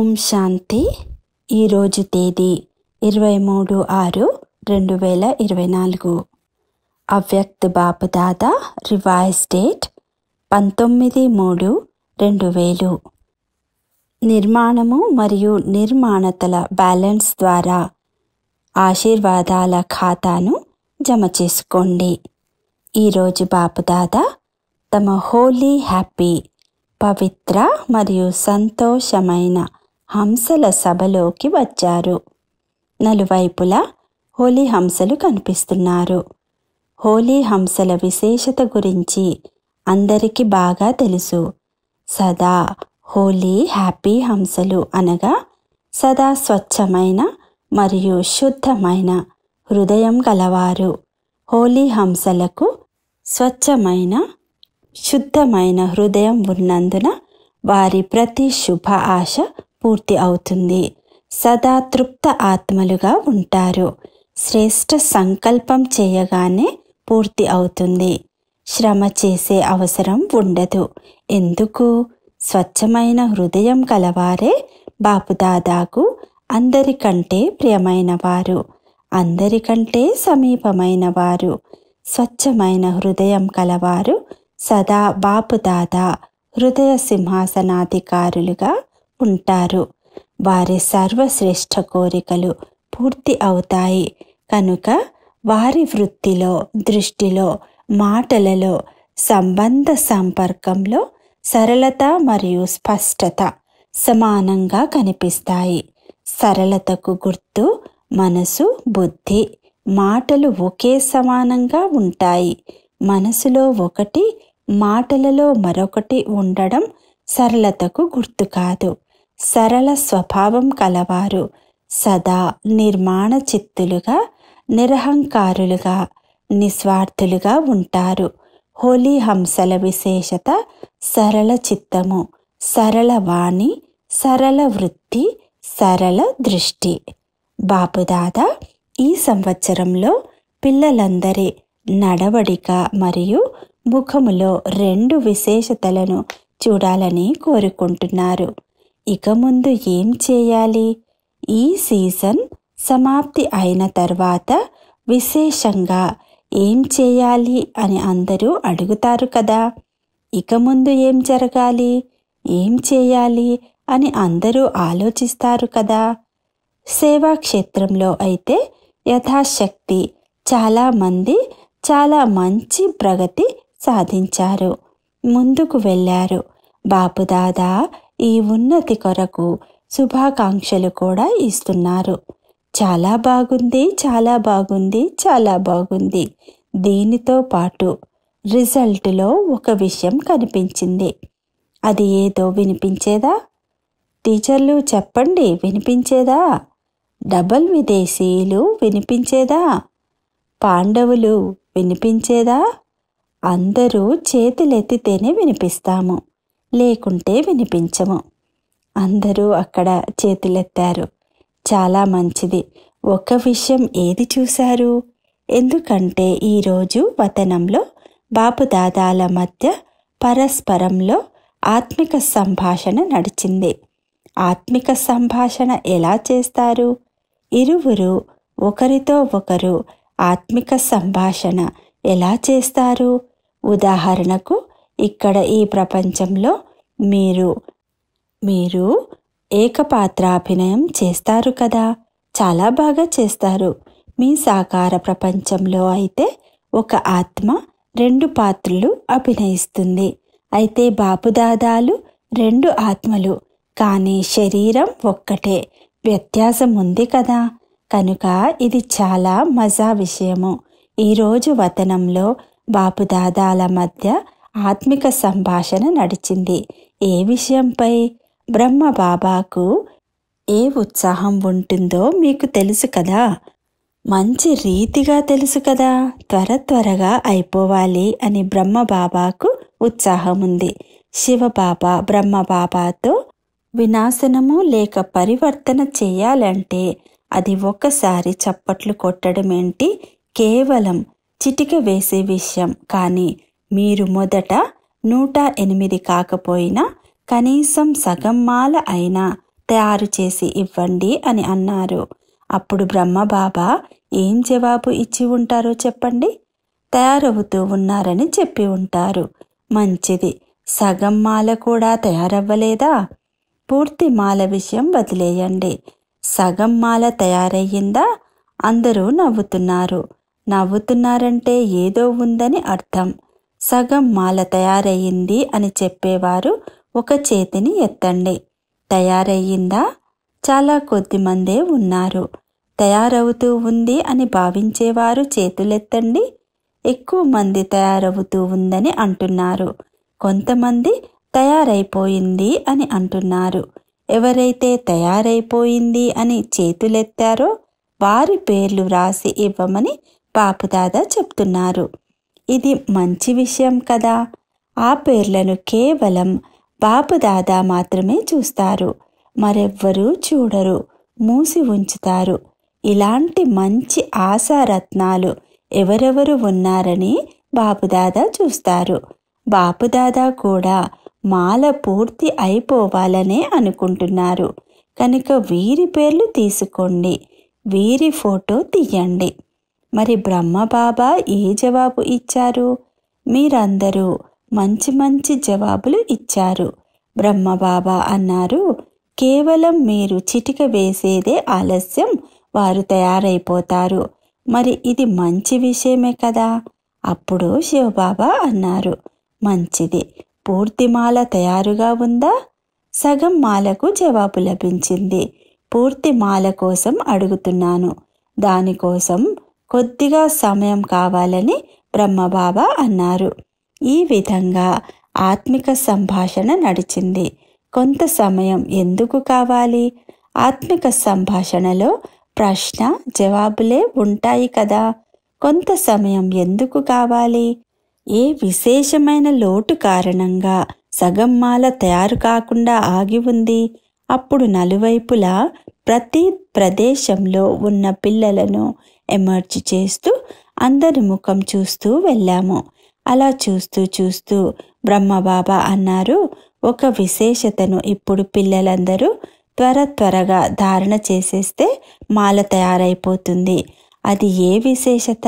ఓం శాంతి ఈరోజు తేదీ ఇరవై మూడు ఆరు రెండు వేల ఇరవై నాలుగు అవ్యక్త్ బాపుదాదా రివైజ్ డేట్ పంతొమ్మిది మూడు రెండు వేలు నిర్మాణము మరియు నిర్మాణతల బ్యాలెన్స్ ద్వారా ఆశీర్వాదాల ఖాతాను జమ చేసుకోండి ఈరోజు బాపుదాదా తమ హోలీ హ్యాపీ పవిత్ర మరియు సంతోషమైన హంసల సభలోకి వచ్చారు నలువైపులా హోలీ హంసలు కనిపిస్తున్నారు హోలీ హంసల విశేషత గురించి అందరికీ బాగా తెలుసు సదా హోలీ హ్యాపీ హంసలు అనగా సదా స్వచ్ఛమైన మరియు శుద్ధమైన హృదయం గలవారు హోలీ హంసలకు స్వచ్ఛమైన శుద్ధమైన హృదయం ఉన్నందున వారి ప్రతి శుభ ఆశ పూర్తి అవుతుంది సదా తృప్త ఆత్మలుగా ఉంటారు శ్రేష్ట సంకల్పం చేయగానే పూర్తి అవుతుంది శ్రమ చేసే అవసరం ఉండదు ఎందుకు స్వచ్ఛమైన హృదయం కలవారే బాపుదాదాకు అందరికంటే ప్రియమైన వారు అందరికంటే సమీపమైన వారు స్వచ్ఛమైన హృదయం కలవారు సదా బాపుదాదా హృదయ సింహాసనాధికారులుగా ఉంటారు వారి సర్వశ్రేష్ఠ కోరికలు పూర్తి అవుతాయి కనుక వారి వృత్తిలో దృష్టిలో మాటలలో సంబంధ సంపర్కంలో సరళత మరియు స్పష్టత సమానంగా కనిపిస్తాయి సరళతకు గుర్తు మనసు బుద్ధి మాటలు ఒకే సమానంగా ఉంటాయి మనసులో ఒకటి మాటలలో మరొకటి ఉండడం సరళతకు గుర్తు కాదు సరళ స్వభావం కలవారు సదా నిర్మాణ చిత్తులుగా నిరహంకారులుగా నిస్వార్థులుగా ఉంటారు హోలీ హంసల విశేషత సరళ చిత్తము సరళ వాణి సరళ వృత్తి సరళ దృష్టి బాపుదాద ఈ సంవత్సరంలో పిల్లలందరి నడవడిక మరియు ముఖములో రెండు విశేషతలను చూడాలని కోరుకుంటున్నారు ఇక ముందు ఏం చేయాలి ఈ సీజన్ సమాప్తి అయిన తర్వాత విశేషంగా ఏం చేయాలి అని అందరూ అడుగుతారు కదా ఇక ముందు ఏం జరగాలి ఏం చేయాలి అని అందరూ ఆలోచిస్తారు కదా సేవా క్షేత్రంలో అయితే యథాశక్తి చాలామంది చాలా మంచి ప్రగతి సాధించారు ముందుకు వెళ్ళారు బాపుదాదా ఈ ఉన్నతి కొరకు శుభాకాంక్షలు కూడా ఇస్తున్నారు చాలా బాగుంది చాలా బాగుంది చాలా బాగుంది దీనితో పాటు రిజల్ట్లో ఒక విషయం కనిపించింది అది ఏదో వినిపించేదా టీచర్లు చెప్పండి వినిపించేదా డబల్ విదేశీయులు వినిపించేదా పాండవులు వినిపించేదా అందరూ చేతులెత్తితేనే వినిపిస్తాము లేకుంటే వినిపించము అందరూ అక్కడ చేతులెత్తారు చాలా మంచిది ఒక విషయం ఏది చూశారు ఎందుకంటే ఈరోజు వతనంలో బాపుదాదాల మధ్య పరస్పరంలో ఆత్మిక సంభాషణ నడిచింది ఆత్మిక సంభాషణ ఎలా చేస్తారు ఇరువురు ఒకరితో ఒకరు ఆత్మిక సంభాషణ ఎలా చేస్తారు ఉదాహరణకు ఇక్కడ ఈ ప్రపంచంలో మీరు మీరు ఏకపాత్రాభినయం చేస్తారు కదా చాలా బాగా చేస్తారు మీ సాకార ప్రపంచంలో అయితే ఒక ఆత్మ రెండు పాత్రలు అభినయిస్తుంది అయితే బాపుదాదాలు రెండు ఆత్మలు కానీ శరీరం ఒక్కటే వ్యత్యాసం ఉంది కదా కనుక ఇది చాలా మజా విషయము ఈరోజు వతనంలో బాపుదాదాల మధ్య ఆత్మిక సంభాషణ నడిచింది ఏ విషయంపై బ్రహ్మ బాబాకు ఏ ఉత్సాహం ఉంటుందో మీకు తెలుసు కదా మంచి రీతిగా తెలుసు కదా త్వర త్వరగా అయిపోవాలి అని బ్రహ్మ బాబాకు ఉత్సాహం ఉంది శివబాబా బ్రహ్మ బాబాతో వినాశనము లేక పరివర్తన చేయాలంటే అది ఒక్కసారి చప్పట్లు కొట్టడం ఏంటి కేవలం చిటిక వేసే విషయం కానీ మీరు మొదట నూట ఎనిమిది కాకపోయినా కనీసం సగం మాల అయినా తయారు చేసి ఇవ్వండి అని అన్నారు అప్పుడు బ్రహ్మబాబా ఏం జవాబు ఇచ్చి ఉంటారో చెప్పండి తయారవుతూ ఉన్నారని చెప్పి ఉంటారు మంచిది సగం మాల కూడా తయారవ్వలేదా పూర్తి మాల విషయం వదిలేయండి సగం మాల తయారయ్యిందా అందరూ నవ్వుతున్నారు నవ్వుతున్నారంటే ఏదో ఉందని అర్థం సగం మాల తయారయ్యింది అని చెప్పేవారు ఒక చేతిని ఎత్తండి తయారయ్యిందా చాలా కొద్దిమందే ఉన్నారు తయారవుతూ ఉంది అని భావించేవారు చేతులెత్తండి ఎక్కువ మంది తయారవుతూ ఉందని అంటున్నారు కొంతమంది తయారైపోయింది అని అంటున్నారు ఎవరైతే తయారైపోయింది అని చేతులెత్తారో వారి పేర్లు రాసి ఇవ్వమని పాపుదాదా చెప్తున్నారు ఇది మంచి విషయం కదా ఆ పేర్లను కేవలం బాపు దాదా మాత్రమే చూస్తారు మరెవ్వరూ చూడరు మూసి ఉంచుతారు ఇలాంటి మంచి ఆశారత్నాలు ఎవరెవరు ఉన్నారని బాపుదాదా చూస్తారు బాపుదాదా కూడా మాల పూర్తి అయిపోవాలనే అనుకుంటున్నారు కనుక వీరి పేర్లు తీసుకోండి వీరి ఫోటో తీయండి మరి బ్రహ్మ బాబా ఏ జవాబు ఇచ్చారు మీరందరూ మంచి మంచి జవాబులు ఇచ్చారు బ్రహ్మబాబా అన్నారు కేవలం మీరు చిటిక వేసేదే ఆలస్యం వారు తయారైపోతారు మరి ఇది మంచి విషయమే కదా అప్పుడు శివబాబా అన్నారు మంచిది పూర్తి మాల తయారుగా ఉందా సగం మాలకు జవాబు లభించింది పూర్తి మాల కోసం అడుగుతున్నాను దానికోసం కొద్దిగా సమయం కావాలని బ్రహ్మబాబా అన్నారు ఈ విధంగా ఆత్మిక సంభాషణ నడిచింది కొంత సమయం ఎందుకు కావాలి ఆత్మిక సంభాషణలో ప్రశ్న జవాబులే ఉంటాయి కదా కొంత సమయం ఎందుకు కావాలి ఏ విశేషమైన లోటు కారణంగా సగం మాల తయారు కాకుండా ఆగి ఉంది అప్పుడు నలువైపులా ప్రతి ప్రదేశంలో ఉన్న పిల్లలను ఎమర్జ్ చేస్తూ అందరి ముఖం చూస్తూ వెళ్ళాము అలా చూస్తూ చూస్తూ బ్రహ్మబాబా అన్నారు ఒక విశేషతను ఇప్పుడు పిల్లలందరూ త్వర త్వరగా ధారణ చేసేస్తే మాల తయారైపోతుంది అది ఏ విశేషత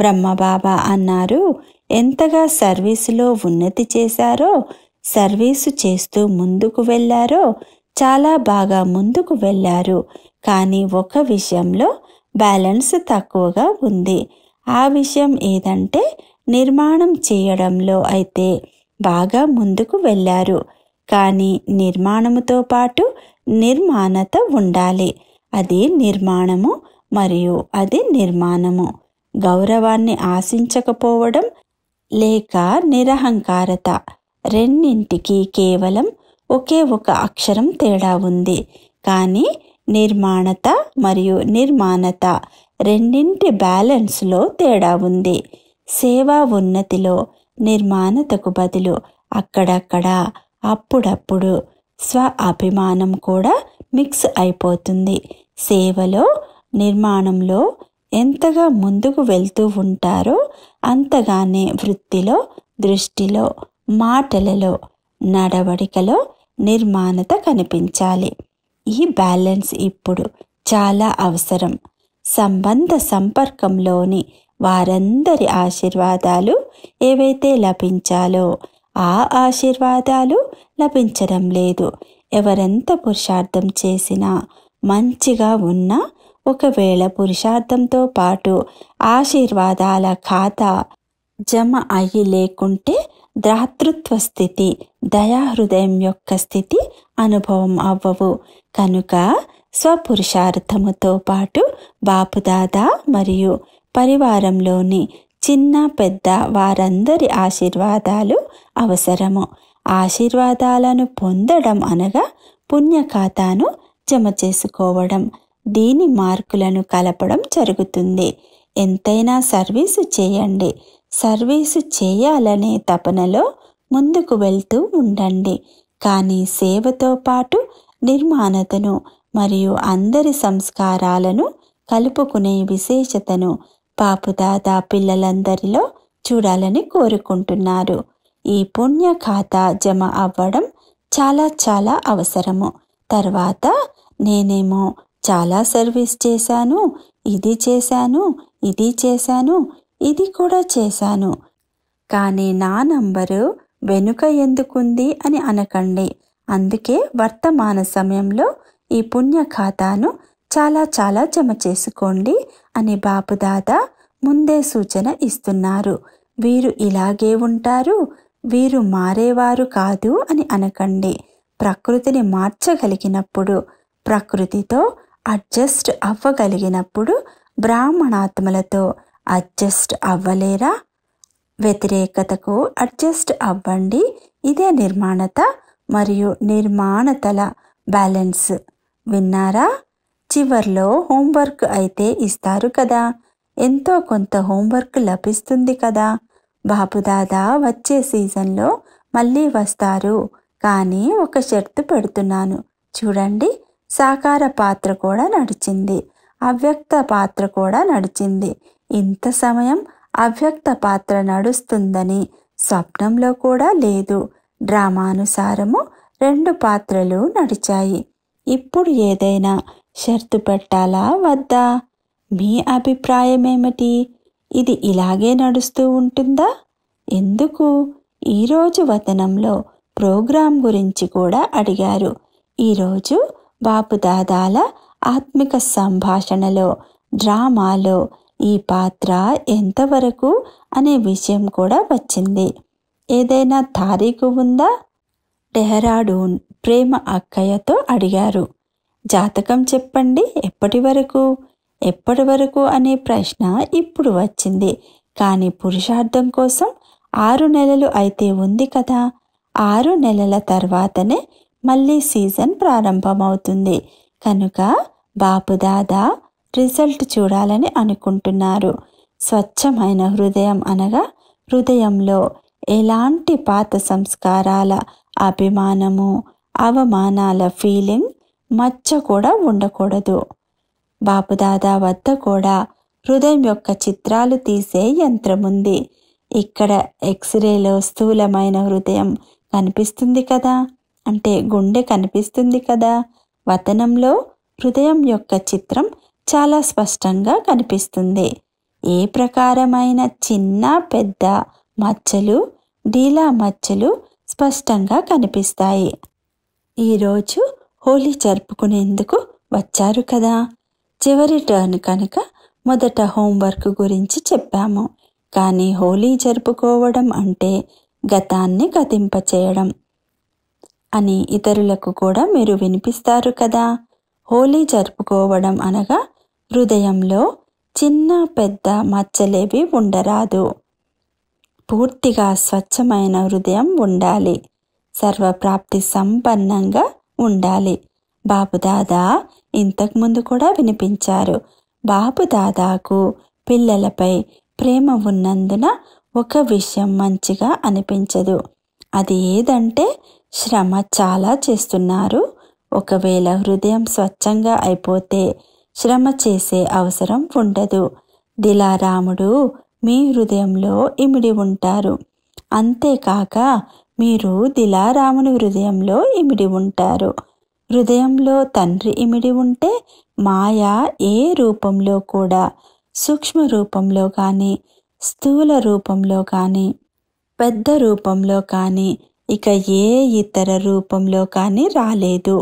బ్రహ్మబాబా అన్నారు ఎంతగా సర్వీసులో ఉన్నతి చేశారో సర్వీసు చేస్తూ ముందుకు వెళ్ళారో చాలా బాగా ముందుకు వెళ్ళారు కానీ ఒక విషయంలో బ్యాలెన్స్ తక్కువగా ఉంది ఆ విషయం ఏదంటే నిర్మాణం చేయడంలో అయితే బాగా ముందుకు వెళ్ళారు కానీ నిర్మాణముతో పాటు నిర్మాణత ఉండాలి అది నిర్మాణము మరియు అది నిర్మాణము గౌరవాన్ని ఆశించకపోవడం లేక నిరహంకారత రెండింటికి కేవలం ఒకే ఒక అక్షరం తేడా ఉంది కానీ నిర్మాణత మరియు నిర్మాణత రెండింటి బ్యాలెన్స్లో తేడా ఉంది సేవా ఉన్నతిలో నిర్మాణతకు బదులు అక్కడక్కడ అప్పుడప్పుడు స్వ అభిమానం కూడా మిక్స్ అయిపోతుంది సేవలో నిర్మాణంలో ఎంతగా ముందుకు వెళ్తూ ఉంటారో అంతగానే వృత్తిలో దృష్టిలో మాటలలో నడవడికలో నిర్మాణత కనిపించాలి ఈ బ్యాలెన్స్ ఇప్పుడు చాలా అవసరం సంబంధ సంపర్కంలోని వారందరి ఆశీర్వాదాలు ఏవైతే లభించాలో ఆ ఆశీర్వాదాలు లభించడం లేదు ఎవరెంత పురుషార్థం చేసినా మంచిగా ఉన్నా ఒకవేళ పురుషార్థంతో పాటు ఆశీర్వాదాల ఖాతా జమ అయ్యి లేకుంటే దాతృత్వ స్థితి దయాహృదయం యొక్క స్థితి అనుభవం అవ్వవు కనుక స్వపురుషార్థముతో పాటు బాపుదాద మరియు పరివారంలోని చిన్న పెద్ద వారందరి ఆశీర్వాదాలు అవసరము ఆశీర్వాదాలను పొందడం అనగా పుణ్యఖాతాను జమ చేసుకోవడం దీని మార్కులను కలపడం జరుగుతుంది ఎంతైనా సర్వీసు చేయండి సర్వీసు చేయాలనే తపనలో ముందుకు వెళ్తూ ఉండండి కానీ సేవతో పాటు నిర్మాణతను మరియు అందరి సంస్కారాలను కలుపుకునే విశేషతను పాపుదాదా పిల్లలందరిలో చూడాలని కోరుకుంటున్నారు ఈ పుణ్య ఖాతా జమ అవ్వడం చాలా చాలా అవసరము తర్వాత నేనేమో చాలా సర్వీస్ చేశాను ఇది చేశాను ఇది చేశాను ఇది కూడా చేశాను కానీ నా నంబరు వెనుక ఎందుకుంది అని అనకండి అందుకే వర్తమాన సమయంలో ఈ పుణ్య ఖాతాను చాలా చాలా జమ చేసుకోండి అని బాపుదాదా ముందే సూచన ఇస్తున్నారు వీరు ఇలాగే ఉంటారు వీరు మారేవారు కాదు అని అనకండి ప్రకృతిని మార్చగలిగినప్పుడు ప్రకృతితో అడ్జస్ట్ అవ్వగలిగినప్పుడు బ్రాహ్మణాత్మలతో అడ్జస్ట్ అవ్వలేరా వ్యతిరేకతకు అడ్జస్ట్ అవ్వండి ఇదే నిర్మాణత మరియు నిర్మాణతల బ్యాలెన్స్ విన్నారా చివర్లో హోంవర్క్ అయితే ఇస్తారు కదా ఎంతో కొంత హోంవర్క్ లభిస్తుంది కదా బాబుదాదా వచ్చే సీజన్లో మళ్ళీ వస్తారు కానీ ఒక షర్తు పెడుతున్నాను చూడండి సాకార పాత్ర కూడా నడిచింది అవ్యక్త పాత్ర కూడా నడిచింది ఇంత సమయం అవ్యక్త పాత్ర నడుస్తుందని స్వప్నంలో కూడా లేదు డ్రామానుసారము రెండు పాత్రలు నడిచాయి ఇప్పుడు ఏదైనా షర్తు పెట్టాలా వద్దా మీ అభిప్రాయమేమిటి ఇది ఇలాగే నడుస్తూ ఉంటుందా ఎందుకు ఈరోజు వతనంలో ప్రోగ్రాం గురించి కూడా అడిగారు ఈరోజు బాపు దాదాల ఆత్మిక సంభాషణలో డ్రామాలో ఈ పాత్ర ఎంతవరకు అనే విషయం కూడా వచ్చింది ఏదైనా తారీఖు ఉందా డెహరాడూన్ ప్రేమ అక్కయ్యతో అడిగారు జాతకం చెప్పండి ఎప్పటి వరకు ఎప్పటి వరకు అనే ప్రశ్న ఇప్పుడు వచ్చింది కానీ పురుషార్థం కోసం ఆరు నెలలు అయితే ఉంది కదా ఆరు నెలల తర్వాతనే మళ్ళీ సీజన్ ప్రారంభమవుతుంది కనుక బాపు దాదా రిజల్ట్ చూడాలని అనుకుంటున్నారు స్వచ్ఛమైన హృదయం అనగా హృదయంలో ఎలాంటి పాత సంస్కారాల అభిమానము అవమానాల ఫీలింగ్ మచ్చ కూడా ఉండకూడదు బాపుదాదా వద్ద కూడా హృదయం యొక్క చిత్రాలు తీసే యంత్రముంది ఇక్కడ ఎక్స్రేలో స్థూలమైన హృదయం కనిపిస్తుంది కదా అంటే గుండె కనిపిస్తుంది కదా వతనంలో హృదయం యొక్క చిత్రం చాలా స్పష్టంగా కనిపిస్తుంది ఏ ప్రకారమైన చిన్న పెద్ద మచ్చలు డీలా మచ్చలు స్పష్టంగా కనిపిస్తాయి ఈరోజు హోలీ జరుపుకునేందుకు వచ్చారు కదా చివరి టర్న్ కనుక మొదట హోంవర్క్ గురించి చెప్పాము కానీ హోలీ జరుపుకోవడం అంటే గతాన్ని గతింపచేయడం అని ఇతరులకు కూడా మీరు వినిపిస్తారు కదా హోలీ జరుపుకోవడం అనగా హృదయంలో చిన్న పెద్ద మచ్చలేవి ఉండరాదు పూర్తిగా స్వచ్ఛమైన హృదయం ఉండాలి సర్వప్రాప్తి సంపన్నంగా ఉండాలి బాబుదాదా ఇంతకుముందు కూడా వినిపించారు బాబుదాదాకు పిల్లలపై ప్రేమ ఉన్నందున ఒక విషయం మంచిగా అనిపించదు అది ఏదంటే శ్రమ చాలా చేస్తున్నారు ఒకవేళ హృదయం స్వచ్ఛంగా అయిపోతే శ్రమ చేసే అవసరం ఉండదు దిలారాముడు మీ హృదయంలో ఇమిడి ఉంటారు అంతేకాక మీరు దిలారాముని హృదయంలో ఇమిడి ఉంటారు హృదయంలో తండ్రి ఇమిడి ఉంటే మాయా ఏ రూపంలో కూడా సూక్ష్మ రూపంలో కానీ స్థూల రూపంలో కానీ పెద్ద రూపంలో కానీ ఇక ఏ ఇతర రూపంలో కానీ రాలేదు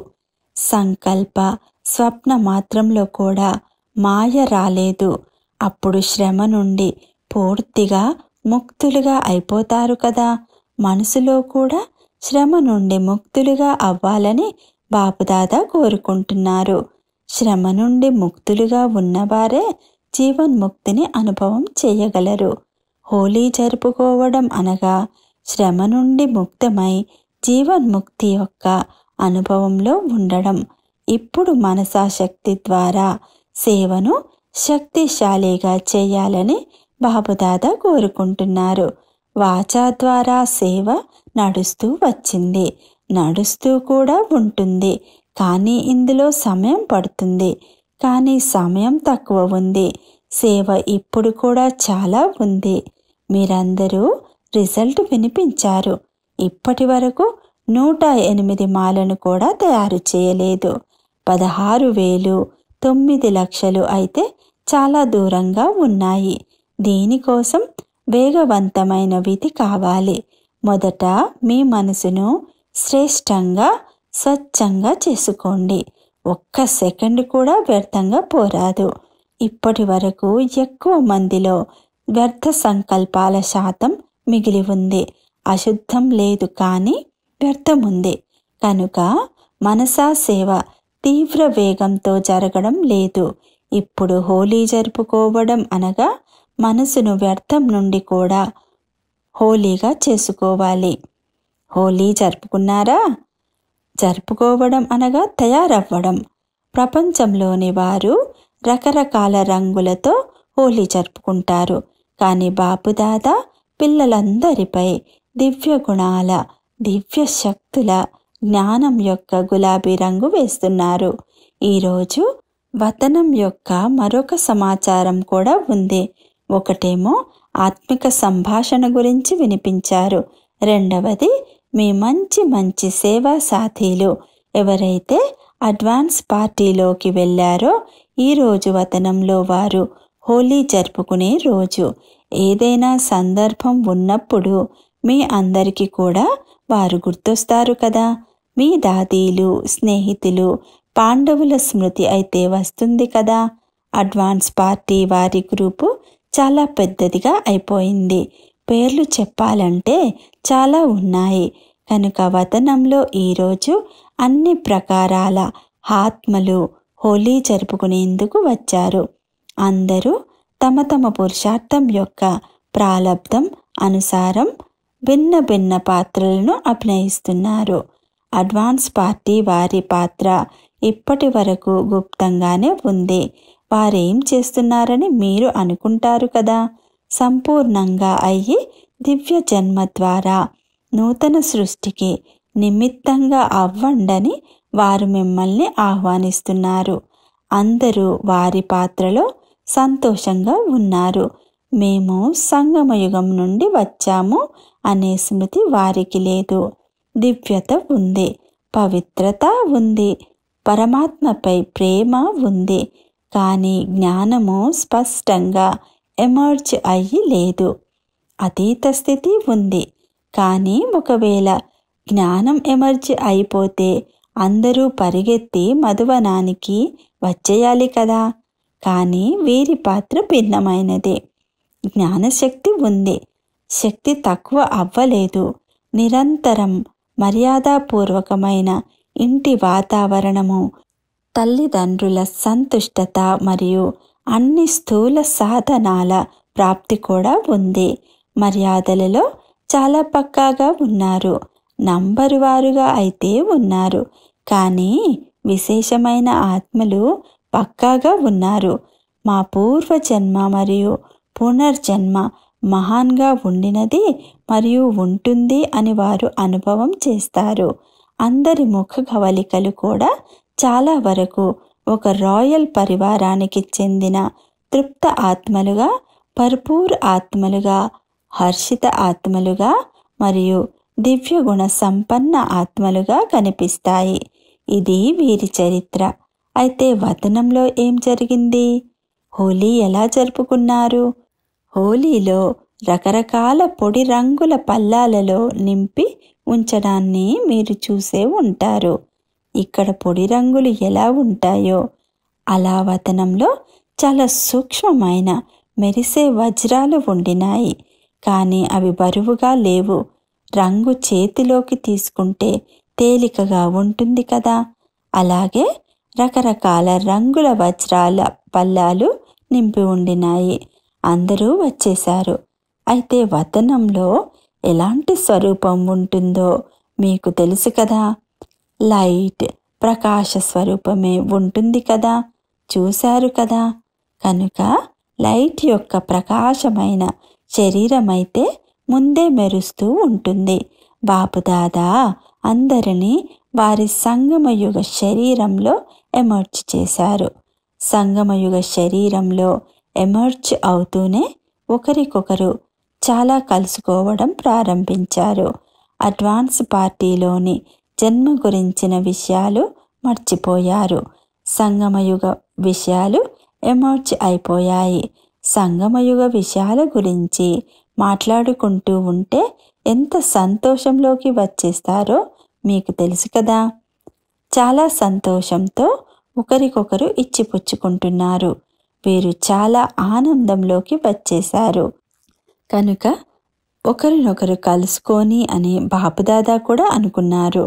సంకల్ప స్వప్న మాత్రంలో కూడా మాయ రాలేదు అప్పుడు శ్రమ నుండి పూర్తిగా ముక్తులుగా అయిపోతారు కదా మనసులో కూడా శ్రమ నుండి ముక్తులుగా అవ్వాలని బాపుదాదా కోరుకుంటున్నారు శ్రమ నుండి ముక్తులుగా ఉన్నవారే జీవన్ముక్తిని అనుభవం చేయగలరు హోలీ జరుపుకోవడం అనగా శ్రమ నుండి ముక్తమై జీవన్ముక్తి యొక్క అనుభవంలో ఉండడం ఇప్పుడు మనసాశక్తి ద్వారా సేవను శక్తిశాలిగా చేయాలని బాబుదాద కోరుకుంటున్నారు వాచా ద్వారా సేవ నడుస్తూ వచ్చింది నడుస్తూ కూడా ఉంటుంది కానీ ఇందులో సమయం పడుతుంది కానీ సమయం తక్కువ ఉంది సేవ ఇప్పుడు కూడా చాలా ఉంది మీరందరూ రిజల్ట్ వినిపించారు ఇప్పటి వరకు నూట ఎనిమిది మాలను కూడా తయారు చేయలేదు పదహారు వేలు తొమ్మిది లక్షలు అయితే చాలా దూరంగా ఉన్నాయి దీనికోసం వేగవంతమైన విధి కావాలి మొదట మీ మనసును శ్రేష్టంగా స్వచ్ఛంగా చేసుకోండి ఒక్క సెకండ్ కూడా వ్యర్థంగా పోరాదు ఇప్పటి వరకు ఎక్కువ మందిలో వ్యర్థ సంకల్పాల శాతం మిగిలి ఉంది అశుద్ధం లేదు కానీ ఉంది కనుక మనసా సేవ తీవ్ర వేగంతో జరగడం లేదు ఇప్పుడు హోలీ జరుపుకోవడం అనగా మనసును వ్యర్థం నుండి కూడా హోలీగా చేసుకోవాలి హోలీ జరుపుకున్నారా జరుపుకోవడం అనగా తయారవ్వడం ప్రపంచంలోని వారు రకరకాల రంగులతో హోలీ జరుపుకుంటారు కానీ బాపుదాదా పిల్లలందరిపై దివ్య గుణాల దివ్య శక్తుల జ్ఞానం యొక్క గులాబీ రంగు వేస్తున్నారు ఈరోజు వతనం యొక్క మరొక సమాచారం కూడా ఉంది ఒకటేమో ఆత్మిక సంభాషణ గురించి వినిపించారు రెండవది మీ మంచి మంచి సేవా సాథీలు ఎవరైతే అడ్వాన్స్ పార్టీలోకి వెళ్ళారో ఈరోజు వతనంలో వారు హోలీ జరుపుకునే రోజు ఏదైనా సందర్భం ఉన్నప్పుడు మీ అందరికీ కూడా వారు గుర్తొస్తారు కదా మీ దాదీలు స్నేహితులు పాండవుల స్మృతి అయితే వస్తుంది కదా అడ్వాన్స్ పార్టీ వారి గ్రూపు చాలా పెద్దదిగా అయిపోయింది పేర్లు చెప్పాలంటే చాలా ఉన్నాయి కనుక వతనంలో ఈరోజు అన్ని ప్రకారాల ఆత్మలు హోలీ జరుపుకునేందుకు వచ్చారు అందరూ తమ తమ పురుషార్థం యొక్క ప్రాలబ్ధం అనుసారం భిన్న భిన్న పాత్రలను అభినయిస్తున్నారు అడ్వాన్స్ పార్టీ వారి పాత్ర ఇప్పటి వరకు గుప్తంగానే ఉంది వారేం చేస్తున్నారని మీరు అనుకుంటారు కదా సంపూర్ణంగా అయ్యి దివ్య జన్మ ద్వారా నూతన సృష్టికి నిమిత్తంగా అవ్వండని వారు మిమ్మల్ని ఆహ్వానిస్తున్నారు అందరూ వారి పాత్రలో సంతోషంగా ఉన్నారు మేము సంగమయుగం నుండి వచ్చాము అనే స్మృతి వారికి లేదు దివ్యత ఉంది పవిత్రత ఉంది పరమాత్మపై ప్రేమ ఉంది కానీ జ్ఞానము స్పష్టంగా ఎమర్జ్ అయ్యి లేదు అతీత స్థితి ఉంది కానీ ఒకవేళ జ్ఞానం ఎమర్జ్ అయిపోతే అందరూ పరిగెత్తి మధువనానికి వచ్చేయాలి కదా కానీ వీరి పాత్ర భిన్నమైనది జ్ఞానశక్తి ఉంది శక్తి తక్కువ అవ్వలేదు నిరంతరం మర్యాదపూర్వకమైన ఇంటి వాతావరణము తల్లిదండ్రుల సంతుష్టత మరియు అన్ని స్థూల సాధనాల ప్రాప్తి కూడా ఉంది మర్యాదలలో చాలా పక్కాగా ఉన్నారు నంబరు వారుగా అయితే ఉన్నారు కానీ విశేషమైన ఆత్మలు పక్కాగా ఉన్నారు మా పూర్వజన్మ మరియు పునర్జన్మ మహాన్గా ఉండినది మరియు ఉంటుంది అని వారు అనుభవం చేస్తారు అందరి ముఖ కవలికలు కూడా చాలా వరకు ఒక రాయల్ పరివారానికి చెందిన తృప్త ఆత్మలుగా పర్పూర్ ఆత్మలుగా హర్షిత ఆత్మలుగా మరియు దివ్యగుణ సంపన్న ఆత్మలుగా కనిపిస్తాయి ఇది వీరి చరిత్ర అయితే వతనంలో ఏం జరిగింది హోలీ ఎలా జరుపుకున్నారు హోలీలో రకరకాల పొడి రంగుల పల్లాలలో నింపి ఉంచడాన్ని మీరు చూసే ఉంటారు ఇక్కడ పొడి రంగులు ఎలా ఉంటాయో అలా వతనంలో చాలా సూక్ష్మమైన మెరిసే వజ్రాలు ఉండినాయి కానీ అవి బరువుగా లేవు రంగు చేతిలోకి తీసుకుంటే తేలికగా ఉంటుంది కదా అలాగే రకరకాల రంగుల వజ్రాల పల్లాలు నింపి ఉండినాయి అందరూ వచ్చేశారు అయితే వదనంలో ఎలాంటి స్వరూపం ఉంటుందో మీకు తెలుసు కదా లైట్ ప్రకాశ స్వరూపమే ఉంటుంది కదా చూశారు కదా కనుక లైట్ యొక్క ప్రకాశమైన శరీరమైతే ముందే మెరుస్తూ ఉంటుంది బాపుదాదా అందరినీ వారి సంగమయుగ శరీరంలో ఎమర్చి చేశారు సంగమయుగ శరీరంలో ఎమర్జ్ అవుతూనే ఒకరికొకరు చాలా కలుసుకోవడం ప్రారంభించారు అడ్వాన్స్ పార్టీలోని జన్మ గురించిన విషయాలు మర్చిపోయారు సంగమయుగ విషయాలు ఎమర్జ్ అయిపోయాయి సంగమయుగ విషయాల గురించి మాట్లాడుకుంటూ ఉంటే ఎంత సంతోషంలోకి వచ్చేస్తారో మీకు తెలుసు కదా చాలా సంతోషంతో ఒకరికొకరు ఇచ్చిపుచ్చుకుంటున్నారు వీరు చాలా ఆనందంలోకి వచ్చేశారు కనుక ఒకరినొకరు కలుసుకొని అని బాపుదాదా కూడా అనుకున్నారు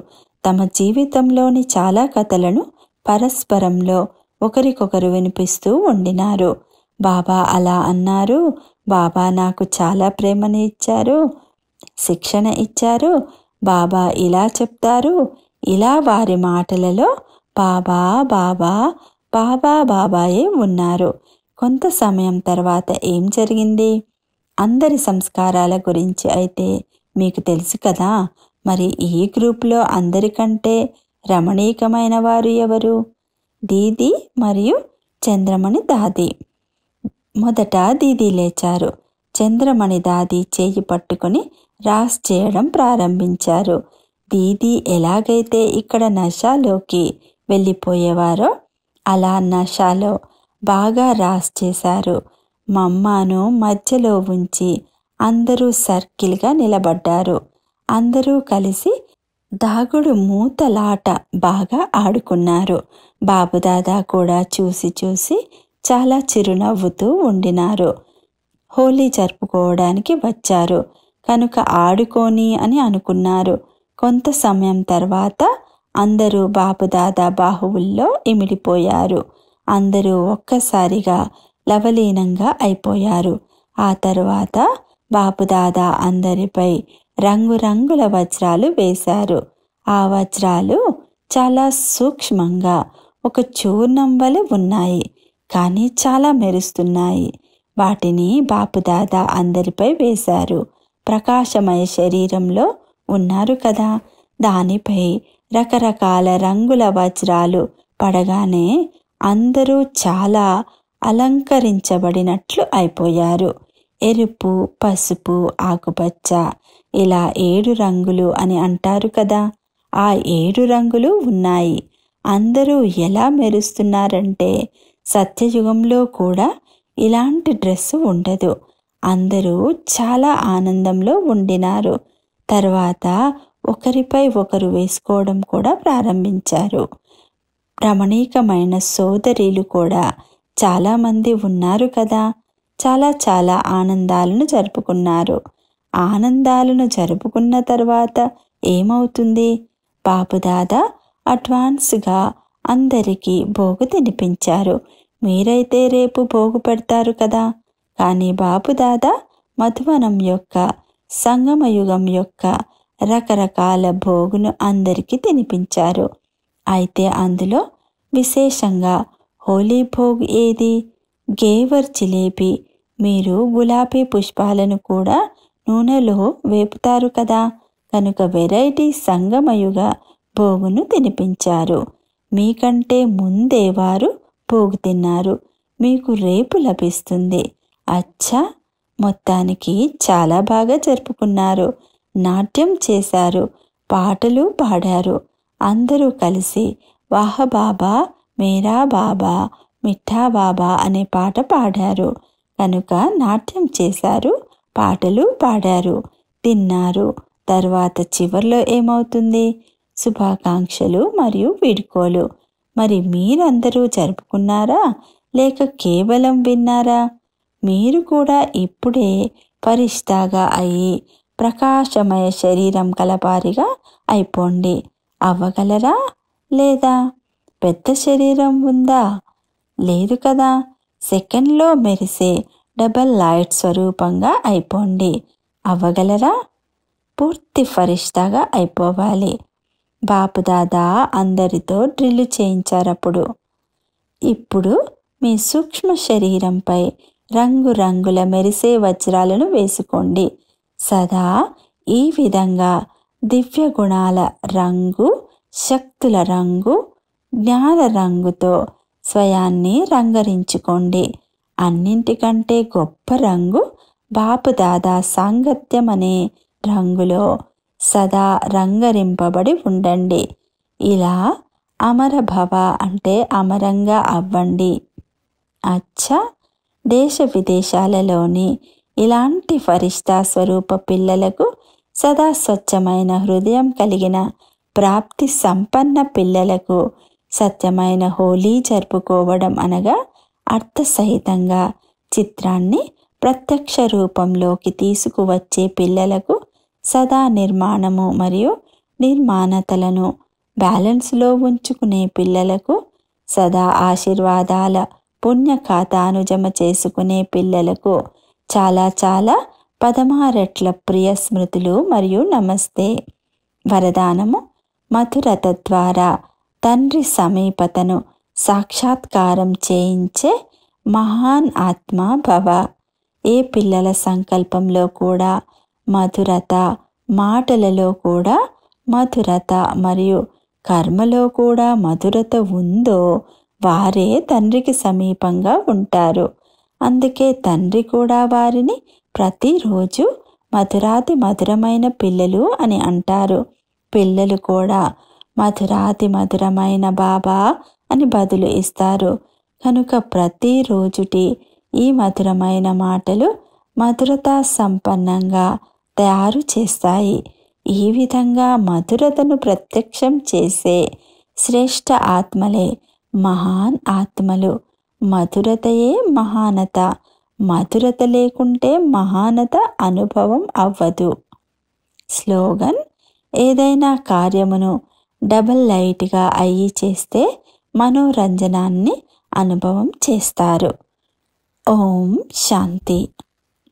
తమ జీవితంలోని చాలా కథలను పరస్పరంలో ఒకరికొకరు వినిపిస్తూ ఉండినారు బాబా అలా అన్నారు బాబా నాకు చాలా ప్రేమని ఇచ్చారు శిక్షణ ఇచ్చారు బాబా ఇలా చెప్తారు ఇలా వారి మాటలలో బాబా బాబా బాబా బాబాయే ఉన్నారు కొంత సమయం తర్వాత ఏం జరిగింది అందరి సంస్కారాల గురించి అయితే మీకు తెలుసు కదా మరి ఈ గ్రూప్లో అందరికంటే రమణీకమైన వారు ఎవరు దీది మరియు చంద్రమణి దాది మొదట దీది లేచారు చంద్రమణి దాది చేయి పట్టుకుని రాస్ చేయడం ప్రారంభించారు దీది ఎలాగైతే ఇక్కడ నషాలోకి వెళ్ళిపోయేవారో అలా నషాలో బాగా రాస్ చేశారు మా అమ్మను మధ్యలో ఉంచి అందరూ సర్కిల్గా నిలబడ్డారు అందరూ కలిసి దాగుడు మూతలాట బాగా ఆడుకున్నారు బాబుదాదా కూడా చూసి చూసి చాలా చిరునవ్వుతూ ఉండినారు హోలీ జరుపుకోవడానికి వచ్చారు కనుక ఆడుకొని అని అనుకున్నారు కొంత సమయం తర్వాత అందరూ బాబుదాదా బాహువుల్లో ఇమిడిపోయారు అందరూ ఒక్కసారిగా లవలీనంగా అయిపోయారు ఆ తరువాత బాపుదాదా అందరిపై రంగురంగుల వజ్రాలు వేశారు ఆ వజ్రాలు చాలా సూక్ష్మంగా ఒక చూర్ణం వలె ఉన్నాయి కానీ చాలా మెరుస్తున్నాయి వాటిని బాపుదాదా అందరిపై వేశారు ప్రకాశమయ శరీరంలో ఉన్నారు కదా దానిపై రకరకాల రంగుల వజ్రాలు పడగానే అందరూ చాలా అలంకరించబడినట్లు అయిపోయారు ఎరుపు పసుపు ఆకుపచ్చ ఇలా ఏడు రంగులు అని అంటారు కదా ఆ ఏడు రంగులు ఉన్నాయి అందరూ ఎలా మెరుస్తున్నారంటే సత్యయుగంలో కూడా ఇలాంటి డ్రెస్సు ఉండదు అందరూ చాలా ఆనందంలో ఉండినారు తర్వాత ఒకరిపై ఒకరు వేసుకోవడం కూడా ప్రారంభించారు రమణీకమైన సోదరీలు కూడా చాలామంది ఉన్నారు కదా చాలా చాలా ఆనందాలను జరుపుకున్నారు ఆనందాలను జరుపుకున్న తర్వాత ఏమవుతుంది బాపుదాదా అడ్వాన్స్గా అందరికీ భోగు తినిపించారు మీరైతే రేపు భోగు పెడతారు కదా కానీ బాపుదాదా మధువనం యొక్క సంగమయుగం యొక్క రకరకాల భోగును అందరికీ తినిపించారు అయితే అందులో విశేషంగా హోలీ భోగ్ ఏది గేవర్ జిలేబీ మీరు గులాబీ పుష్పాలను కూడా నూనెలో వేపుతారు కదా కనుక వెరైటీ సంగమయుగా భోగును తినిపించారు మీకంటే ముందే వారు భోగు తిన్నారు మీకు రేపు లభిస్తుంది అచ్చా మొత్తానికి చాలా బాగా జరుపుకున్నారు నాట్యం చేశారు పాటలు పాడారు అందరూ కలిసి వాహ బాబా మేరా బాబా మిఠా బాబా అనే పాట పాడారు కనుక నాట్యం చేశారు పాటలు పాడారు తిన్నారు తర్వాత చివరిలో ఏమవుతుంది శుభాకాంక్షలు మరియు వీడ్కోలు మరి మీరందరూ జరుపుకున్నారా లేక కేవలం విన్నారా మీరు కూడా ఇప్పుడే పరిష్టాగా అయ్యి ప్రకాశమయ శరీరం కలపారిగా అయిపోండి అవ్వగలరా లేదా పెద్ద శరీరం ఉందా లేదు కదా సెకండ్లో మెరిసే డబల్ లైట్ స్వరూపంగా అయిపోండి అవ్వగలరా పూర్తి ఫరిష్తాగా అయిపోవాలి బాపుదాదా అందరితో డ్రిల్ చేయించారప్పుడు ఇప్పుడు మీ సూక్ష్మ శరీరంపై రంగురంగుల మెరిసే వజ్రాలను వేసుకోండి సదా ఈ విధంగా దివ్య గుణాల రంగు శక్తుల రంగు జ్ఞాన రంగుతో స్వయాన్ని రంగరించుకోండి అన్నింటికంటే గొప్ప రంగు బాపుదాదా సాంగత్యం అనే రంగులో సదా రంగరింపబడి ఉండండి ఇలా అమరభవ అంటే అమరంగా అవ్వండి అచ్చా దేశ విదేశాలలోని ఇలాంటి ఫరిష్టా స్వరూప పిల్లలకు సదా స్వచ్ఛమైన హృదయం కలిగిన ప్రాప్తి సంపన్న పిల్లలకు సత్యమైన హోలీ జరుపుకోవడం అనగా అర్థసహితంగా చిత్రాన్ని ప్రత్యక్ష రూపంలోకి తీసుకువచ్చే పిల్లలకు సదా నిర్మాణము మరియు నిర్మాణతలను బ్యాలెన్స్లో ఉంచుకునే పిల్లలకు సదా ఆశీర్వాదాల పుణ్య ఖాతాను జమ చేసుకునే పిల్లలకు చాలా చాలా పదమారెట్ల ప్రియ స్మృతులు మరియు నమస్తే వరదానము మధురత ద్వారా తండ్రి సమీపతను సాక్షాత్కారం చేయించే మహాన్ ఆత్మ భవ ఏ పిల్లల సంకల్పంలో కూడా మధురత మాటలలో కూడా మధురత మరియు కర్మలో కూడా మధురత ఉందో వారే తండ్రికి సమీపంగా ఉంటారు అందుకే తండ్రి కూడా వారిని ప్రతిరోజు మధురాతి మధురమైన పిల్లలు అని అంటారు పిల్లలు కూడా మధురాతి మధురమైన బాబా అని బదులు ఇస్తారు కనుక ప్రతిరోజుటి ఈ మధురమైన మాటలు మధురతా సంపన్నంగా తయారు చేస్తాయి ఈ విధంగా మధురతను ప్రత్యక్షం చేసే శ్రేష్ట ఆత్మలే మహాన్ ఆత్మలు మధురతయే మహానత మధురత లేకుంటే మహానత అనుభవం అవ్వదు స్లోగన్ ఏదైనా కార్యమును డబల్ లైట్గా అయ్యి చేస్తే మనోరంజనాన్ని అనుభవం చేస్తారు ఓం శాంతి